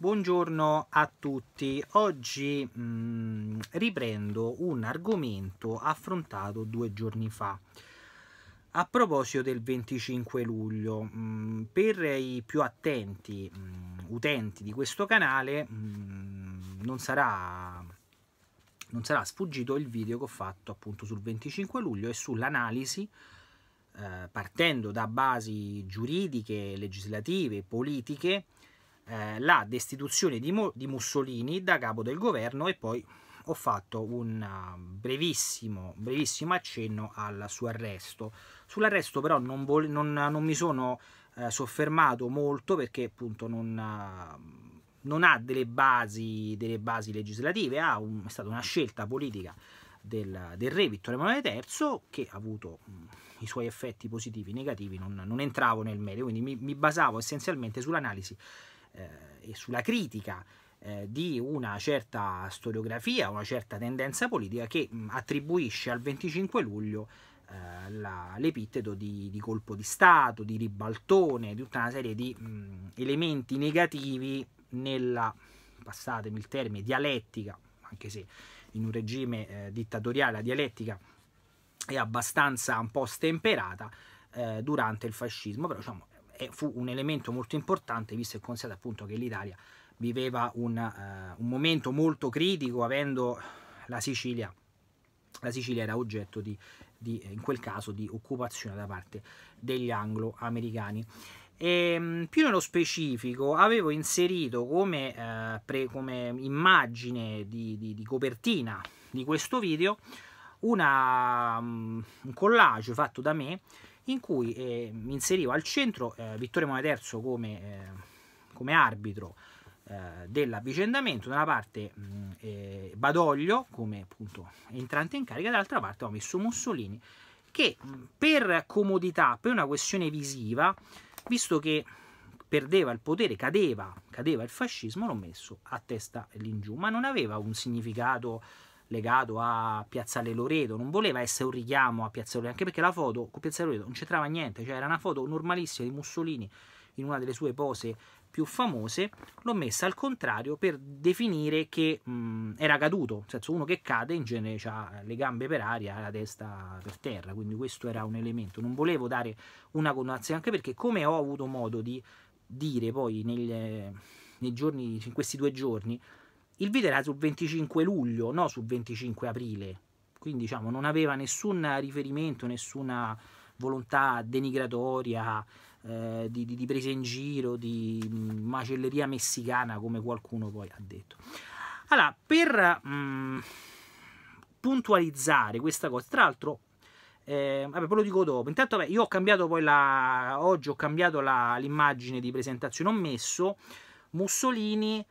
Buongiorno a tutti, oggi mh, mm, riprendo un argomento affrontato due giorni fa. A proposito del 25 luglio, mh, mm, per i più attenti mh, mm, utenti di questo canale non sarà, non, sarà, sfuggito il video che ho fatto appunto sul 25 luglio e sull'analisi eh, partendo da basi giuridiche, legislative, politiche eh, la destituzione di, Mo di Mussolini da capo del governo e poi ho fatto un eh, brevissimo, brevissimo accenno al suo arresto. Sull'arresto però non, non, non, mi sono eh, soffermato molto perché appunto non, eh, non ha delle basi, delle basi legislative, un, è stata una scelta politica del, del, re Vittorio Emanuele III che ha avuto mm, i suoi effetti positivi e negativi, non, entravo nel merito, quindi mi, mi basavo essenzialmente sull'analisi eh, e sulla critica eh, di una certa storiografia, una certa tendenza politica che mm, attribuisce al 25 luglio eh, la, l'epiteto di, di, colpo di Stato, di ribaltone, di tutta una serie di mh, mm, elementi negativi nella, passatemi il termine, dialettica, anche se in un regime eh, dittatoriale la dialettica è abbastanza un po' stemperata eh, durante il fascismo, però diciamo e fu un elemento molto importante visto e considerato appunto che l'Italia viveva un, uh, un, momento molto critico avendo la Sicilia, la Sicilia era oggetto di, di, eh, in quel caso di occupazione da parte degli anglo-americani. Ehm, più nello specifico avevo inserito come, eh, pre, come immagine di, di, di, copertina di questo video una, um, un collage fatto da me in cui eh, inseriva al centro eh, Vittorio Moneterzo come, eh, come arbitro eh, dell'avvicendamento, da una parte mh, eh, Badoglio come appunto entrante in carica, dall'altra parte ho messo Mussolini che per comodità, per una questione visiva, visto che perdeva il potere, cadeva, cadeva il fascismo, l'ho messo a testa lì in giù, ma non aveva un significato legato a Piazzale Loreto, non voleva essere un richiamo a Piazzale Loreto, anche perché la foto con Piazzale Loreto non c'entrava niente, cioè era una foto normalissima di Mussolini in una delle sue pose più famose, l'ho messa al contrario per definire che mh, era caduto, nel senso uno che cade in genere ha le gambe per aria e la testa per terra, quindi questo era un elemento, non volevo dare una connotazione, anche perché come ho avuto modo di dire poi negli, nei giorni, in questi due giorni, il video era sul 25 luglio, no sul 25 aprile, quindi diciamo non aveva nessun riferimento, nessuna volontà denigratoria, eh, di, di, di, presa in giro, di mm, macelleria messicana, come qualcuno poi ha detto. Allora, per mh, mm, puntualizzare questa cosa, tra l'altro, eh, vabbè, ve lo dico dopo. Intanto, vabbè, io ho cambiato poi la. Oggi ho cambiato l'immagine di presentazione. Ho messo Mussolini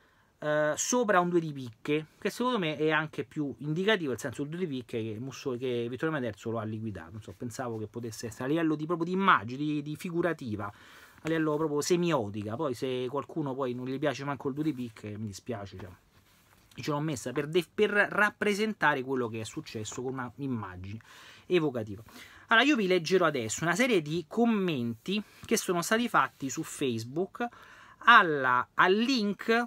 eh, sopra un 2 di picche, che secondo me è anche più indicativo, nel senso il 2 di picche che, Musso, che Vittorio Mederzo lo ha liquidato, non so, pensavo che potesse essere a livello di, proprio di immagine, di, di figurativa, a livello proprio semiotica, poi se qualcuno poi non gli piace manco il 2 di picche mi dispiace, cioè. ce l'ho messa per, per rappresentare quello che è successo con un'immagine evocativa. Allora, io vi leggerò adesso una serie di commenti che sono stati fatti su Facebook alla, al link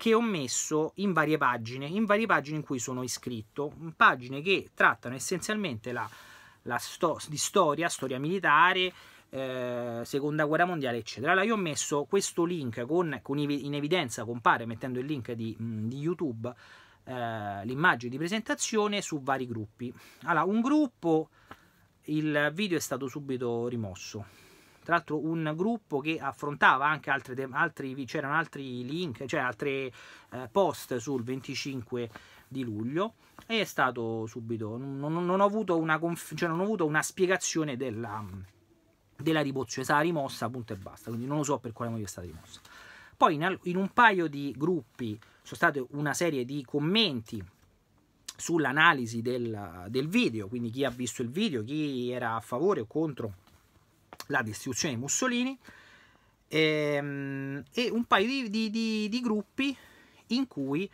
che ho messo in varie pagine, in varie pagine in cui sono iscritto, pagine che trattano essenzialmente la, la sto, di storia, storia militare, eh, seconda guerra mondiale, eccetera. Allora, io ho messo questo link con, con in evidenza, compare mettendo il link di, mm, di YouTube, eh, l'immagine di presentazione su vari gruppi. Allora, un gruppo il video è stato subito rimosso tra l'altro un gruppo che affrontava anche altre, altri, c'erano altri link, cioè altri eh, post sul 25 di luglio e è stato subito, non, non ho, avuto una conf- cioè non ho avuto una spiegazione della, della rimozione, stata rimossa punto e basta, quindi non lo so per quale motivo è stata rimossa. Poi in, in un paio di gruppi sono state una serie di commenti sull'analisi del, del, video, quindi chi ha visto il video, chi era a favore o contro la distruzione di Mussolini, e, ehm, e un paio di, di, di, di, gruppi in cui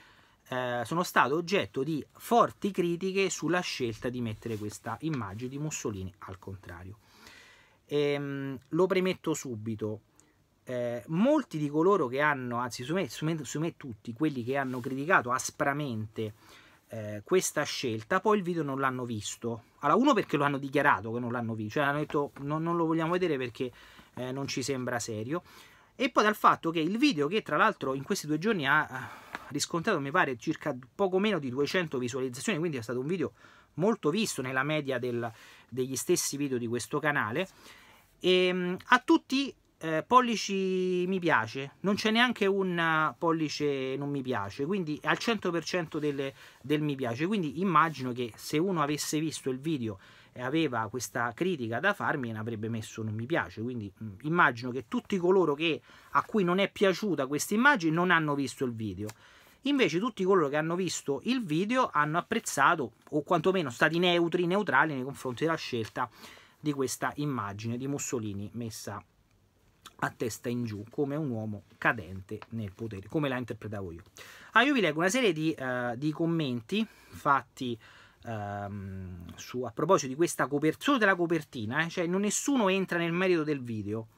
eh, sono stato oggetto di forti critiche sulla scelta di mettere questa immagine di Mussolini al contrario. E, ehm, lo premetto subito. Eh, molti di coloro che hanno, anzi su me, su me, su me tutti, quelli che hanno criticato aspramente eh, questa scelta, poi il video non l'hanno visto. Allora, uno perché lo hanno dichiarato che non l'hanno visto, cioè hanno detto no, non lo vogliamo vedere perché eh, non ci sembra serio. E poi dal fatto che il video, che tra l'altro in questi due giorni ha riscontrato, mi pare, circa poco meno di 200 visualizzazioni, quindi è stato un video molto visto nella media del, degli stessi video di questo canale, e, ehm, a tutti eh, pollici mi piace, non c'è neanche un pollice non mi piace, quindi è al 100% del, del, mi piace, quindi immagino che se uno avesse visto il video e aveva questa critica da farmi ne avrebbe messo non mi piace, quindi mh, mm, immagino che tutti coloro che, a cui non è piaciuta questa immagine non hanno visto il video. Invece tutti coloro che hanno visto il video hanno apprezzato o quantomeno stati neutri, neutrali nei confronti della scelta di questa immagine di Mussolini messa a testa in giù come un uomo cadente nel potere, come la interpretavo io. Ah, io vi leggo una serie di, uh, di commenti fatti um, su, a proposito di questa copertina, solo della copertina, eh, cioè non nessuno entra nel merito del video,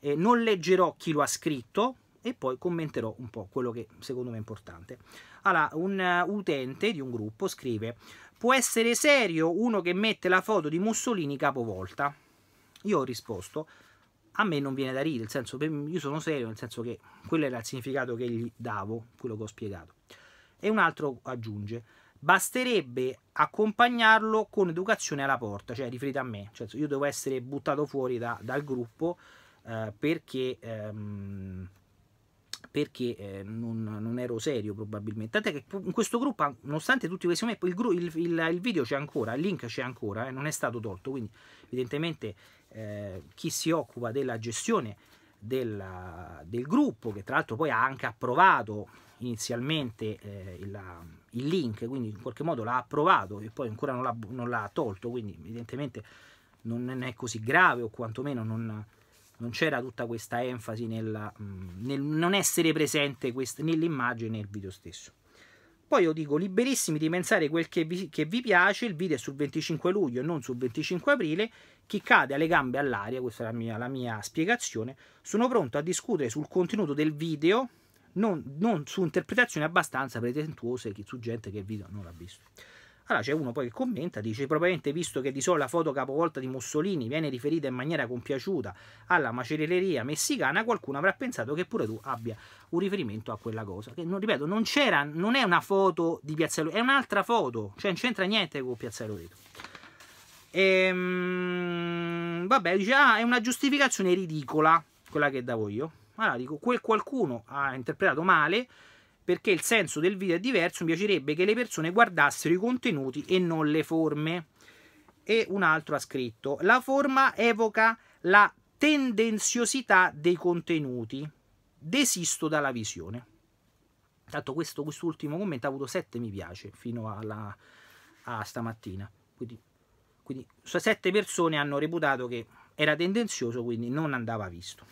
eh, non leggerò chi lo ha scritto e poi commenterò un po' quello che secondo me è importante. Allora, un uh, utente di un gruppo scrive, può essere serio uno che mette la foto di Mussolini capovolta? Io ho risposto, a me non viene da ridere, nel senso, io sono serio, nel senso che quello era il significato che gli davo, quello che ho spiegato. E un altro aggiunge, basterebbe accompagnarlo con educazione alla porta, cioè riferito a me, cioè, io devo essere buttato fuori da, dal gruppo eh, perché, ehm, perché eh, non, non, ero serio probabilmente, tant'è che in questo gruppo, nonostante tutti questi momenti, il, il, il, il video c'è ancora, il link c'è ancora, eh, non è stato tolto, quindi evidentemente eh, chi si occupa della gestione della, del gruppo, che tra l'altro poi ha anche approvato inizialmente eh, il, il, link, quindi in qualche modo l'ha approvato e poi ancora non l'ha, tolto, quindi evidentemente non è così grave o quantomeno non, non c'era tutta questa enfasi nella, nel non essere presente nell'immagine e nel video stesso. Poi io dico liberissimi di pensare quel che vi, che vi piace, il video è sul 25 luglio e non sul 25 aprile chi cade alle gambe all'aria, questa è la mia, la mia spiegazione, sono pronto a discutere sul contenuto del video, non, non su interpretazioni abbastanza pretentuose su gente che il video non l'ha visto. Allora c'è uno poi che commenta, dice probabilmente visto che di solito la foto capovolta di Mussolini viene riferita in maniera compiaciuta alla macelleria messicana, qualcuno avrà pensato che pure tu abbia un riferimento a quella cosa. Che non, ripeto, non c'era, non è una foto di Piazza Piazzale, è un'altra foto, cioè non c'entra niente con Piazza Loreto. Ehm, vabbè, dice, ah, è una giustificazione ridicola quella che davo io. Allora dico, quel qualcuno ha interpretato male perché il senso del video è diverso, mi piacerebbe che le persone guardassero i contenuti e non le forme. E un altro ha scritto, la forma evoca la tendenziosità dei contenuti, desisto dalla visione. Tanto questo, quest'ultimo commento ha avuto 7 mi piace fino alla, a stamattina. Quindi quindi sette persone hanno reputato che era tendenzioso, quindi non andava visto.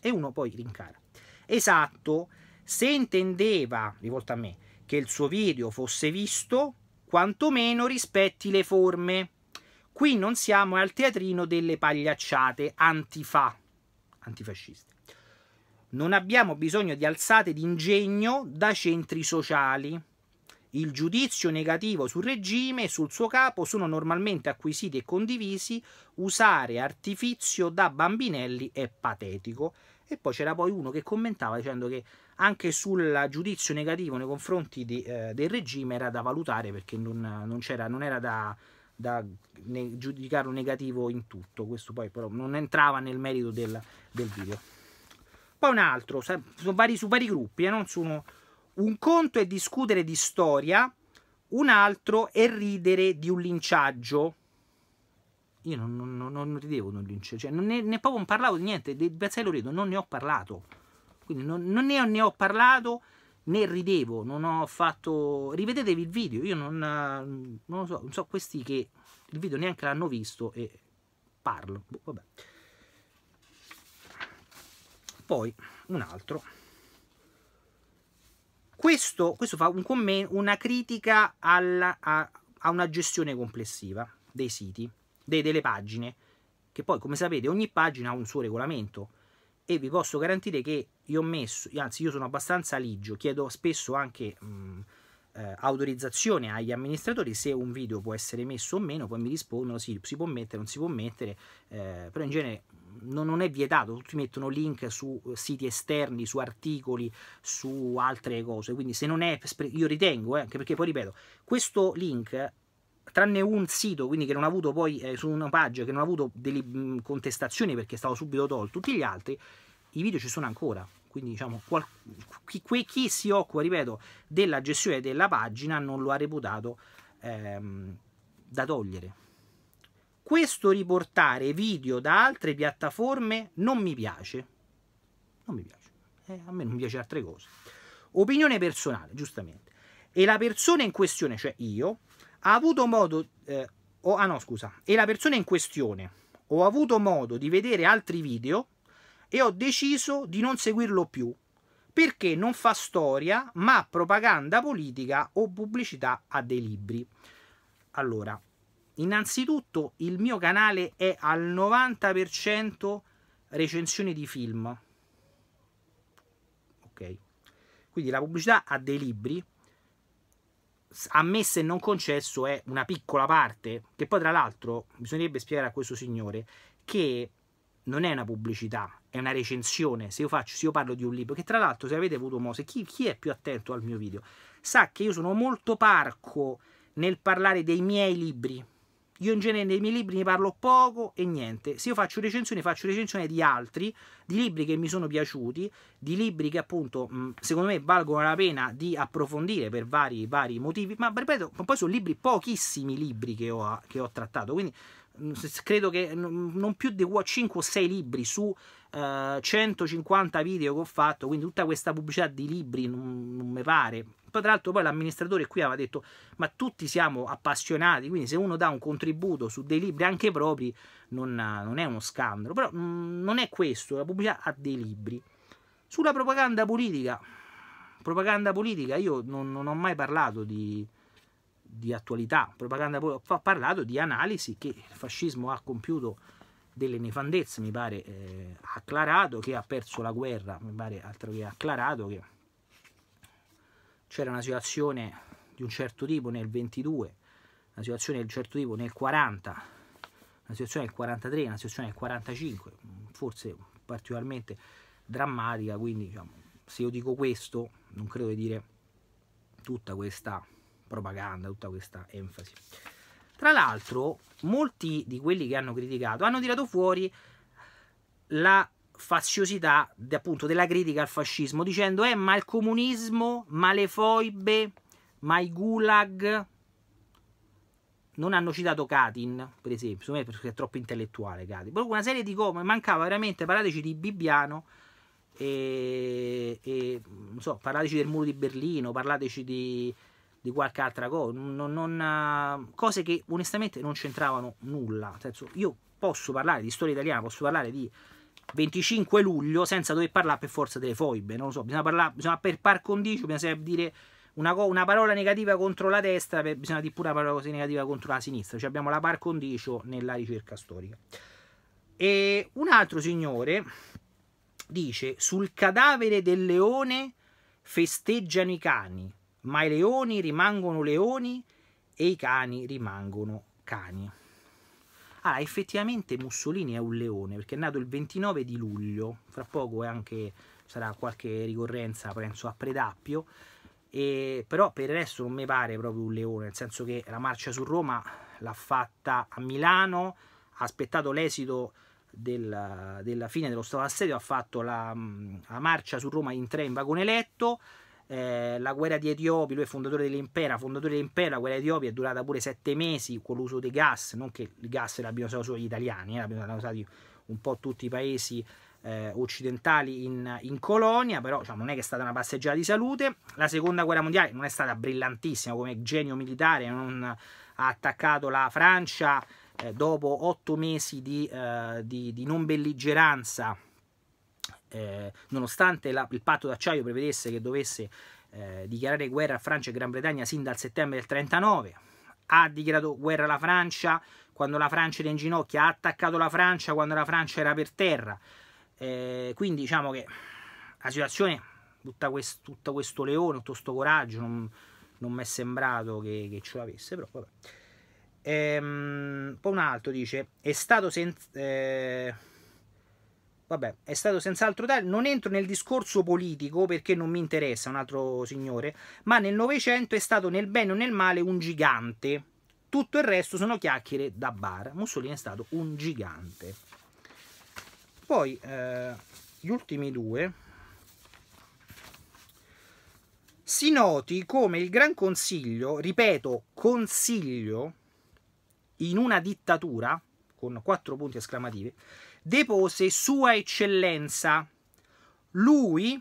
E uno poi rincara. Esatto, se intendeva, rivolto a me, che il suo video fosse visto, quantomeno rispetti le forme. Qui non siamo al teatrino delle pagliacciate antifa, antifasciste. Non abbiamo bisogno di alzate d'ingegno da centri sociali. Il giudizio negativo sul regime e sul suo capo sono normalmente acquisiti e condivisi, usare artifizio da bambinelli è patetico. E poi c'era poi uno che commentava dicendo che anche sul giudizio negativo nei confronti di, eh, del regime era da valutare perché non, non, non era da, da ne, giudicarlo negativo in tutto. Questo poi però non entrava nel merito del, del video. Poi un altro, su vari, su vari gruppi, eh, non sono un conto è discutere di storia, un altro è ridere di un linciaggio. Io non, non, non, non ridevo di un linciaggio, cioè, non ne, ne proprio non parlavo di niente, di Bezzai Loreto non ne ho parlato. Quindi non, ne ho, ne, ho, parlato né ridevo, non ho fatto... Rivedetevi il video, io non, lo so, non so questi che il video neanche l'hanno visto e parlo. Boh, vabbè. Poi un altro. Questo, questo fa un comment, una critica alla, a, a, una gestione complessiva dei siti, de, delle pagine, che poi come sapete ogni pagina ha un suo regolamento e vi posso garantire che io ho messo, anzi io sono abbastanza ligio, chiedo spesso anche mh, mm, eh, autorizzazione agli amministratori se un video può essere messo o meno, poi mi rispondono sì, si può mettere, non si può mettere, eh, però in genere non, non è vietato, tutti mettono link su eh, siti esterni, su articoli, su altre cose, quindi se non è, io ritengo, eh, anche perché poi ripeto, questo link tranne un sito quindi che non ha avuto poi eh, su una pagina che non ha avuto delle mm, contestazioni perché è stato subito tolto tutti gli altri i video ci sono ancora quindi diciamo qual, chi, chi, si occupa ripeto della gestione della pagina non lo ha reputato ehm, da togliere questo riportare video da altre piattaforme non mi piace. Non mi piace. Eh, a me non piace altre cose. Opinione personale, giustamente. E la persona in questione, cioè io, ha avuto modo... Eh, oh, ah no, scusa. E la persona in questione, ho avuto modo di vedere altri video e ho deciso di non seguirlo più perché non fa storia ma propaganda politica o pubblicità a dei libri. Allora, Innanzitutto il mio canale è al 90% recensioni di film. Ok. Quindi la pubblicità a dei libri. A me se non concesso è una piccola parte, che poi tra l'altro bisognerebbe spiegare a questo signore che non è una pubblicità, è una recensione. Se io, faccio, se io parlo di un libro, che tra l'altro se avete avuto Mose, chi, chi è più attento al mio video sa che io sono molto parco nel parlare dei miei libri io in genere nei miei libri ne parlo poco e niente. Se io faccio recensioni, faccio recensioni di altri, di libri che mi sono piaciuti, di libri che appunto secondo me valgono la pena di approfondire per vari, vari motivi, ma ripeto, poi sono libri, pochissimi libri che ho, che ho trattato, quindi Mm, credo che non più di 5 o 6 libri su eh, 150 video che ho fatto, quindi tutta questa pubblicità di libri non, non mi pare. Poi tra l'altro poi l'amministratore qui aveva detto ma tutti siamo appassionati, quindi se uno dà un contributo su dei libri anche propri non, non è uno scandalo, però mh, mm, non è questo, la pubblicità ha dei libri. Sulla propaganda politica, propaganda politica io non, non ho mai parlato di, di attualità, propaganda ha parlato di analisi che il fascismo ha compiuto delle nefandezze, mi pare, eh, acclarato che ha perso la guerra, mi pare altro che acclarato che c'era una situazione di un certo tipo nel 22, una situazione di un certo tipo nel 40, una situazione nel 43, una situazione nel 45, forse particolarmente drammatica, quindi diciamo, se io dico questo non credo di dire tutta questa propaganda, tutta questa enfasi. Tra l'altro, molti di quelli che hanno criticato hanno tirato fuori la faziosità appunto della critica al fascismo dicendo eh ma il comunismo, ma le foibe, ma i gulag non hanno citato Katin per esempio, me perché è troppo intellettuale Katin, però una serie di come mancava veramente parlateci di Bibbiano e, e, non so, parlateci del muro di Berlino, parlateci di di qualche altra cosa, non, non, ehm, cose che onestamente non c'entravano nulla. Senso, io posso parlare di storia italiana, posso parlare di 25 luglio senza dover parlare per forza delle foibe, non lo so, bisogna parlare, bisogna per par condicio, bisogna dire una, una parola negativa contro la destra, bisogna dire pure una parola così negativa contro la sinistra, cioè abbiamo la par condicio nella ricerca storica. E un altro signore dice sul cadavere del leone festeggiano i cani ma i leoni rimangono leoni e i cani rimangono cani. Ah, effettivamente Mussolini è un leone perché è nato il 29 di luglio, fra poco anche, sarà qualche ricorrenza, penso, a Predappio, e, però per il resto non mi pare proprio un leone, nel senso che la marcia su Roma l'ha fatta a Milano, ha aspettato l'esito della, della fine dello stato d'assedio, ha fatto la, la marcia su Roma in tre in vagone letto, eh, la guerra di Etiopi, lui è fondatore dell'impera, fondatore dell'impera, la guerra di Etiopi è durata pure sette mesi con l'uso dei gas, non che il gas l'abbiano usato solo gli italiani, eh, l'abbiano usato un po' tutti i paesi eh, occidentali in, in, colonia, però diciamo, non è che è stata una passeggiata di salute. La seconda guerra mondiale non è stata brillantissima come genio militare, non ha attaccato la Francia eh, dopo otto mesi di, eh, di, di non belligeranza eh, nonostante la, il patto d'acciaio prevedesse che dovesse eh, dichiarare guerra a Francia e Gran Bretagna sin dal settembre del 39, ha dichiarato guerra alla Francia quando la Francia era in ginocchio, ha attaccato la Francia quando la Francia era per terra. Eh, quindi diciamo che la situazione, tutto quest, questo leone, tutto questo coraggio, non, non mi è sembrato che, che ce l'avesse, però vabbè. Ehm, poi un altro dice, è stato... Sen- eh, Vabbè, è stato senz'altro tale. Non entro nel discorso politico perché non mi interessa un altro signore, ma nel Novecento è stato nel bene o nel male un gigante. Tutto il resto sono chiacchiere da bar. Mussolini è stato un gigante. Poi eh, gli ultimi due. Si noti come il Gran Consiglio, ripeto, consiglio in una dittatura, con quattro punti esclamativi, depose Sua Eccellenza. Lui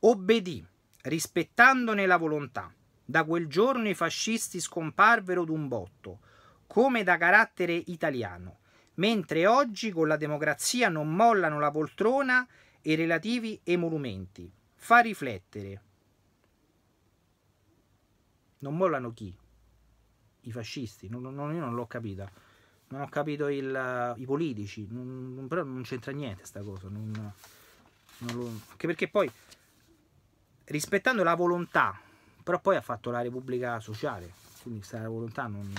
obbedì, rispettandone la volontà. Da quel giorno i fascisti scomparvero d'un botto, come da carattere italiano, mentre oggi con la democrazia non mollano la poltrona e i relativi emolumenti. Fa riflettere. Non mollano chi? I fascisti? Non, non, io non l'ho capita non ho capito il, i politici, non, non, però non c'entra niente sta cosa, non, non lo, anche perché poi rispettando la volontà, però poi ha fatto la Repubblica Sociale, quindi sta la volontà non,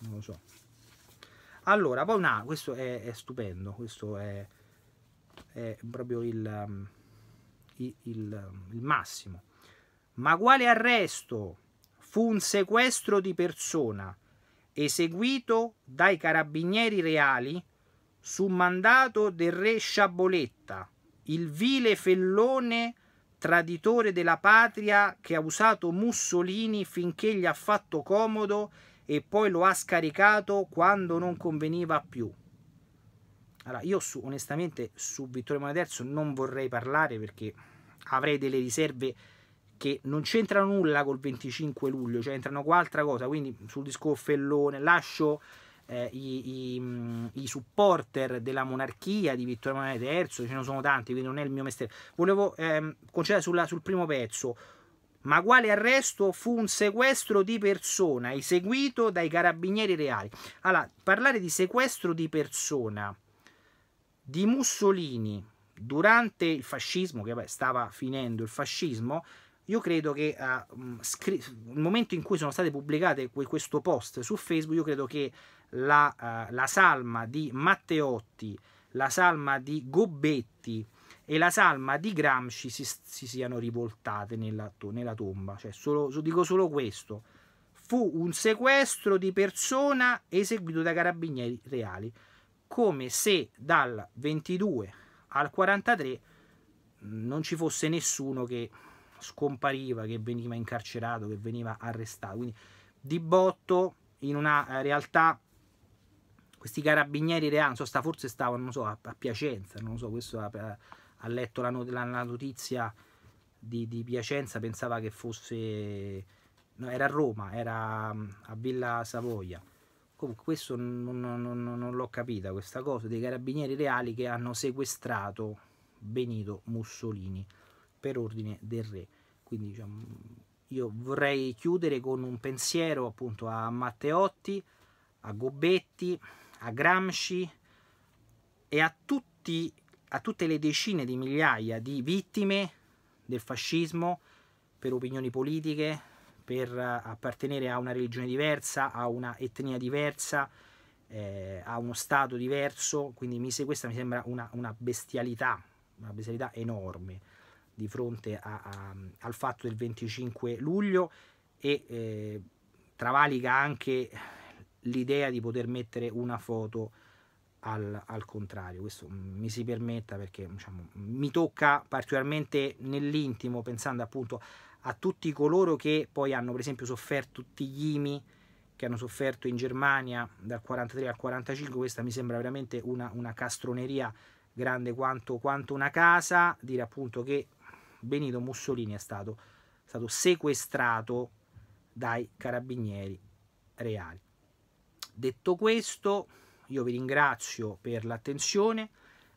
non lo so. Allora, poi no, questo è, è, stupendo, questo è, è proprio il, um, il, um, il massimo. Ma quale arresto? Fu un sequestro di persona eseguito dai carabinieri reali su mandato del re Sciaboletta, il vile fellone traditore della patria che ha usato Mussolini finché gli ha fatto comodo e poi lo ha scaricato quando non conveniva più. Allora, io su, onestamente su Vittorio Emanuele III non vorrei parlare perché avrei delle riserve che non c'entra nulla col 25 luglio, cioè entrano qua altra cosa, quindi sul disco Fellone lascio eh, i, i, mm, i, supporter della monarchia di Vittorio Emanuele III, ce ne sono tanti, quindi non è il mio mestiere. Volevo ehm, concentrare sul primo pezzo. Ma quale arresto fu un sequestro di persona eseguito dai carabinieri reali? Allora, parlare di sequestro di persona di Mussolini durante il fascismo, che vabbè, stava finendo il fascismo, io credo che uh, nel momento in cui sono state pubblicate que questo post su Facebook, io credo che la, uh, la, salma di Matteotti, la salma di Gobetti e la salma di Gramsci si, si siano rivoltate nella, to nella tomba. Cioè, solo, dico solo questo. Fu un sequestro di persona eseguito dai carabinieri reali, come se dal 22 al 43 mm, non ci fosse nessuno che scompariva, che veniva incarcerato, che veniva arrestato. Quindi di botto in una eh, realtà questi carabinieri reali, non so, sta, forse stavano so, a, a, Piacenza, non so, questo ha, eh, ha letto la, la, la notizia di, di, Piacenza, pensava che fosse, no, era a Roma, era mm, a Villa Savoia. Comunque questo non, non, non, non l'ho capita, questa cosa dei carabinieri reali che hanno sequestrato Benito Mussolini per ordine del re. Quindi diciamo, io vorrei chiudere con un pensiero appunto a Matteotti, a Gobetti, a Gramsci e a, tutti, a tutte le decine di migliaia di vittime del fascismo per opinioni politiche, per eh, appartenere a una religione diversa, a una etnia diversa, eh, a uno stato diverso, quindi mi, questa mi sembra una, una, bestialità, una bestialità enorme di fronte a, a, al fatto del 25 luglio e eh, travalica anche l'idea di poter mettere una foto al, al, contrario. Questo mi si permetta perché diciamo, mi tocca particolarmente nell'intimo pensando appunto a tutti coloro che poi hanno per esempio sofferto tutti gli IMI che hanno sofferto in Germania dal 43 al 45, questa mi sembra veramente una, una castroneria grande quanto, quanto una casa, dire appunto che Benito Mussolini è stato, stato sequestrato dai carabinieri reali. Detto questo, io vi ringrazio per l'attenzione,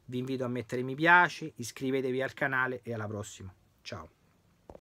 vi invito a mettere mi piace, iscrivetevi al canale e alla prossima. Ciao.